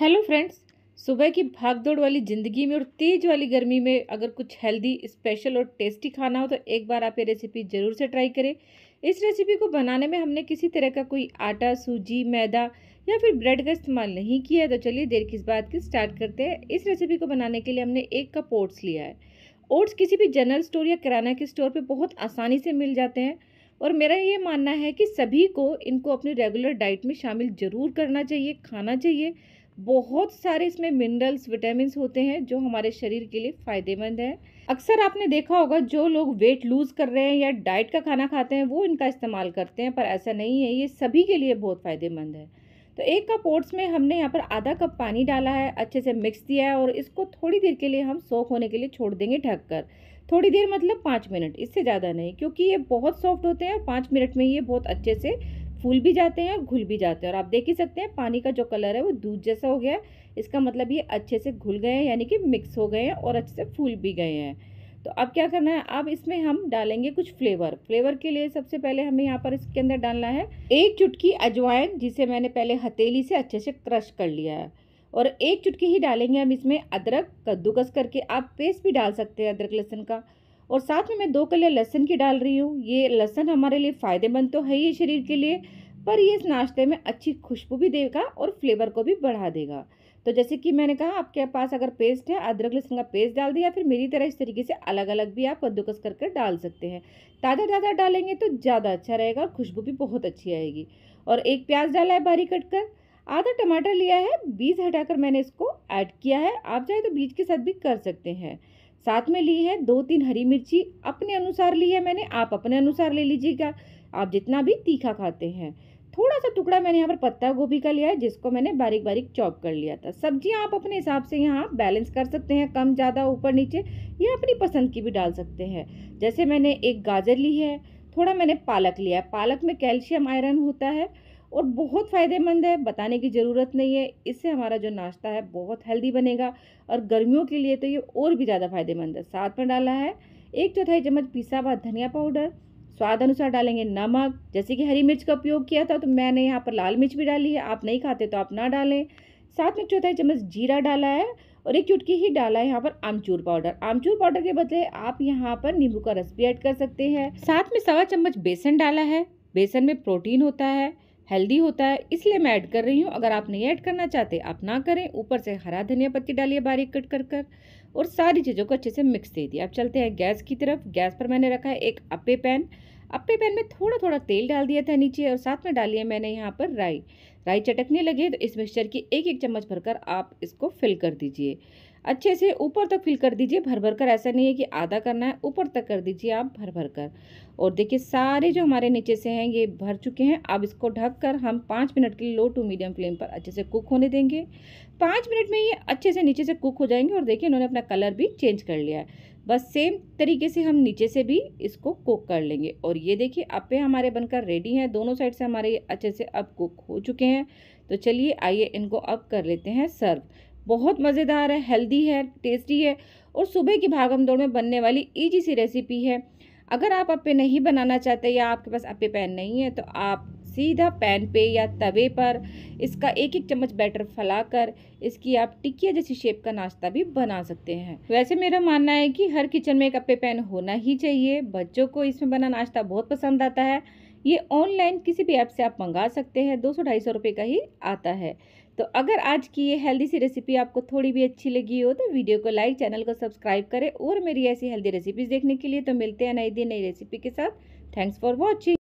hello friends सुबह की भागदौड़ वाली ज़िंदगी में और तेज़ वाली गर्मी में अगर कुछ हेल्दी स्पेशल और टेस्टी खाना हो तो एक बार आप ये रेसिपी ज़रूर से ट्राई करें इस रेसिपी को बनाने में हमने किसी तरह का कोई आटा सूजी मैदा या फिर ब्रेड का इस्तेमाल नहीं किया है तो चलिए देर किस बात की स्टार्ट करते हैं इस रेसिपी को बनाने के लिए हमने एक कप ओट्स लिया है ओट्स किसी भी जनरल स्टोर या किराना के स्टोर पर बहुत आसानी से मिल जाते हैं और मेरा ये मानना है कि सभी को इनको अपनी रेगुलर डाइट में शामिल ज़रूर करना चाहिए खाना चाहिए बहुत सारे इसमें मिनरल्स विटामिन होते हैं जो हमारे शरीर के लिए फ़ायदेमंद हैं अक्सर आपने देखा होगा जो लोग वेट लूज़ कर रहे हैं या डाइट का खाना खाते हैं वो इनका इस्तेमाल करते हैं पर ऐसा नहीं है ये सभी के लिए बहुत फ़ायदेमंद है तो एक कप ओट्स में हमने यहाँ पर आधा कप पानी डाला है अच्छे से मिक्स किया है और इसको थोड़ी देर के लिए हम सॉफ्ट होने के लिए छोड़ देंगे ढक कर थोड़ी देर मतलब पाँच मिनट इससे ज़्यादा नहीं क्योंकि ये बहुत सॉफ्ट होते हैं और पाँच मिनट में ये बहुत अच्छे से फूल भी जाते हैं और घुल भी जाते हैं और आप देख ही सकते हैं पानी का जो कलर है वो दूध जैसा हो गया है इसका मतलब ये अच्छे से घुल गए हैं यानी कि मिक्स हो गए हैं और अच्छे से फूल भी गए हैं तो अब क्या करना है अब इसमें हम डालेंगे कुछ फ्लेवर फ्लेवर के लिए सबसे पहले हमें यहाँ पर इसके अंदर डालना है एक चुटकी अजवाइन जिसे मैंने पहले हथेली से अच्छे से क्रश कर लिया है और एक चुटकी ही डालेंगे हम इसमें अदरक कद्दूकस करके आप पेस्ट भी डाल सकते हैं अदरक लहसुन का और साथ में मैं दो कलियाँ लहसन की डाल रही हूँ ये लहसन हमारे लिए फ़ायदेमंद तो है ही शरीर के लिए पर ये इस नाश्ते में अच्छी खुशबू भी देगा और फ्लेवर को भी बढ़ा देगा तो जैसे कि मैंने कहा आपके पास अगर पेस्ट है अदरक लहसुन का पेस्ट डाल दिया फिर मेरी तरह इस तरीके से अलग अलग भी आप कद्दूकस कर डाल सकते हैं ताज़ा ताज़ा डालेंगे तो ज़्यादा अच्छा रहेगा और खुशबू भी बहुत अच्छी आएगी और एक प्याज डाला है बारीक कट कर आधा टमाटर लिया है बीज हटाकर मैंने इसको ऐड किया है आप चाहे तो बीज के साथ भी कर सकते हैं साथ में ली है दो तीन हरी मिर्ची अपने अनुसार ली है मैंने आप अपने अनुसार ले लीजिएगा आप जितना भी तीखा खाते हैं थोड़ा सा टुकड़ा मैंने यहाँ पर पत्ता गोभी का लिया है जिसको मैंने बारीक बारीक चॉप कर लिया था सब्जियाँ आप अपने हिसाब से यहाँ बैलेंस कर सकते हैं कम ज़्यादा ऊपर नीचे या अपनी पसंद की भी डाल सकते हैं जैसे मैंने एक गाजर ली है थोड़ा मैंने पालक लिया है पालक में कैल्शियम आयरन होता है और बहुत फ़ायदेमंद है बताने की ज़रूरत नहीं है इससे हमारा जो नाश्ता है बहुत हेल्दी बनेगा और गर्मियों के लिए तो ये और भी ज़्यादा फ़ायदेमंद है साथ में डाला है एक चौथाई चम्मच पिसा हुआ धनिया पाउडर स्वाद अनुसार डालेंगे नमक जैसे कि हरी मिर्च का उपयोग किया था तो मैंने यहाँ पर लाल मिर्च भी डाली है आप नहीं खाते तो आप ना डालें साथ में चौथाई चम्मच जीरा डाला है और एक चुटकी ही डाला है यहाँ पर आमचूर पाउडर आमचूर पाउडर के बदले आप यहाँ पर नींबू का रस भी ऐड कर सकते हैं साथ में सवा चम्मच बेसन डाला है बेसन में प्रोटीन होता है हेल्दी होता है इसलिए मैं ऐड कर रही हूँ अगर आप नहीं ऐड करना चाहते आप ना करें ऊपर से हरा धनिया पत्ती डालिए बारीक कट कर कर और सारी चीज़ों को अच्छे से मिक्स दे दिया अब चलते हैं गैस की तरफ गैस पर मैंने रखा है एक अपे पैन अपने पैन में थोड़ा थोड़ा तेल डाल दिया था नीचे और साथ में डाली है मैंने यहाँ पर राई राई चटकने लगे तो इस मिक्सचर की एक एक चम्मच भरकर आप इसको फिल कर दीजिए अच्छे से ऊपर तक फिल कर दीजिए भर भर कर ऐसा नहीं है कि आधा करना है ऊपर तक कर दीजिए आप भर भर कर और देखिए सारे जो हमारे नीचे से हैं ये भर चुके हैं अब इसको ढक कर हम पाँच मिनट के लिए लो टू मीडियम फ्लेम पर अच्छे से कुक होने देंगे पाँच मिनट में ये अच्छे से नीचे से कुक हो जाएंगे और देखिए इन्होंने अपना कलर भी चेंज कर लिया है बस सेम तरीके से हम नीचे से भी इसको कुक कर लेंगे और ये देखिए अब पे हमारे बनकर रेडी हैं दोनों साइड से हमारे ये अच्छे से अब कुक हो चुके हैं तो चलिए आइए इनको अब कर लेते हैं सर्व बहुत मज़ेदार है हेल्दी है टेस्टी है और सुबह की भागम दौड़ में बनने वाली ईजी सी रेसिपी है अगर आप अपे नहीं बनाना चाहते या आपके पास अपे पैन नहीं है तो आप सीधा पैन पे या तवे पर इसका एक एक चम्मच बैटर फैलाकर इसकी आप टिकिया जैसी शेप का नाश्ता भी बना सकते हैं वैसे मेरा मानना है कि हर किचन में एक अप्पे पैन होना ही चाहिए बच्चों को इसमें बना नाश्ता बहुत पसंद आता है ये ऑनलाइन किसी भी ऐप से आप मंगा सकते हैं दो सौ ढाई सौ रुपये का ही आता है तो अगर आज की ये हेल्दी सी रेसिपी आपको थोड़ी भी अच्छी लगी हो तो वीडियो को लाइक चैनल को सब्सक्राइब करें और मेरी ऐसी हेल्दी रेसिपीज़ देखने के लिए तो मिलते हैं नई दिन नई रेसिपी के साथ थैंक्स फॉर वॉचिंग